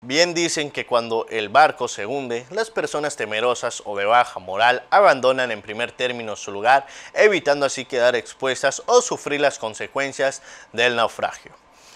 Bien dicen que cuando el barco se hunde, las personas temerosas o de baja moral abandonan en primer término su lugar, evitando así quedar expuestas o sufrir las consecuencias del naufragio.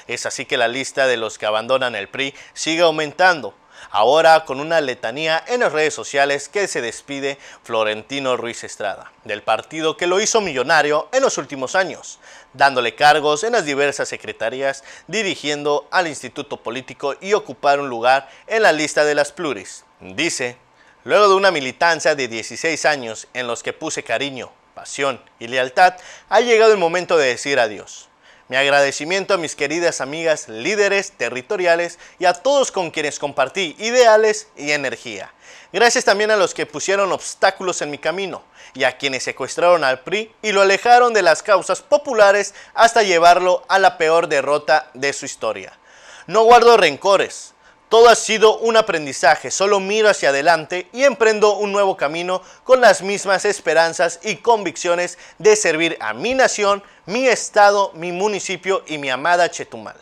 Es así que la lista de los que abandonan el PRI sigue aumentando, ahora con una letanía en las redes sociales que se despide Florentino Ruiz Estrada, del partido que lo hizo millonario en los últimos años, dándole cargos en las diversas secretarías, dirigiendo al Instituto Político y ocupar un lugar en la lista de las pluris. Dice, luego de una militancia de 16 años en los que puse cariño, pasión y lealtad, ha llegado el momento de decir adiós. Mi agradecimiento a mis queridas amigas líderes territoriales y a todos con quienes compartí ideales y energía. Gracias también a los que pusieron obstáculos en mi camino y a quienes secuestraron al PRI y lo alejaron de las causas populares hasta llevarlo a la peor derrota de su historia. No guardo rencores, todo ha sido un aprendizaje, solo miro hacia adelante y emprendo un nuevo camino con las mismas esperanzas y convicciones de servir a mi nación, mi estado, mi municipio y mi amada Chetumal.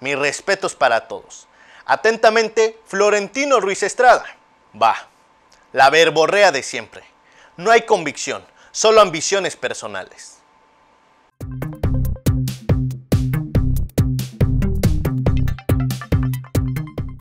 Mis respetos para todos. Atentamente, Florentino Ruiz Estrada. Va, la verborrea de siempre. No hay convicción, solo ambiciones personales.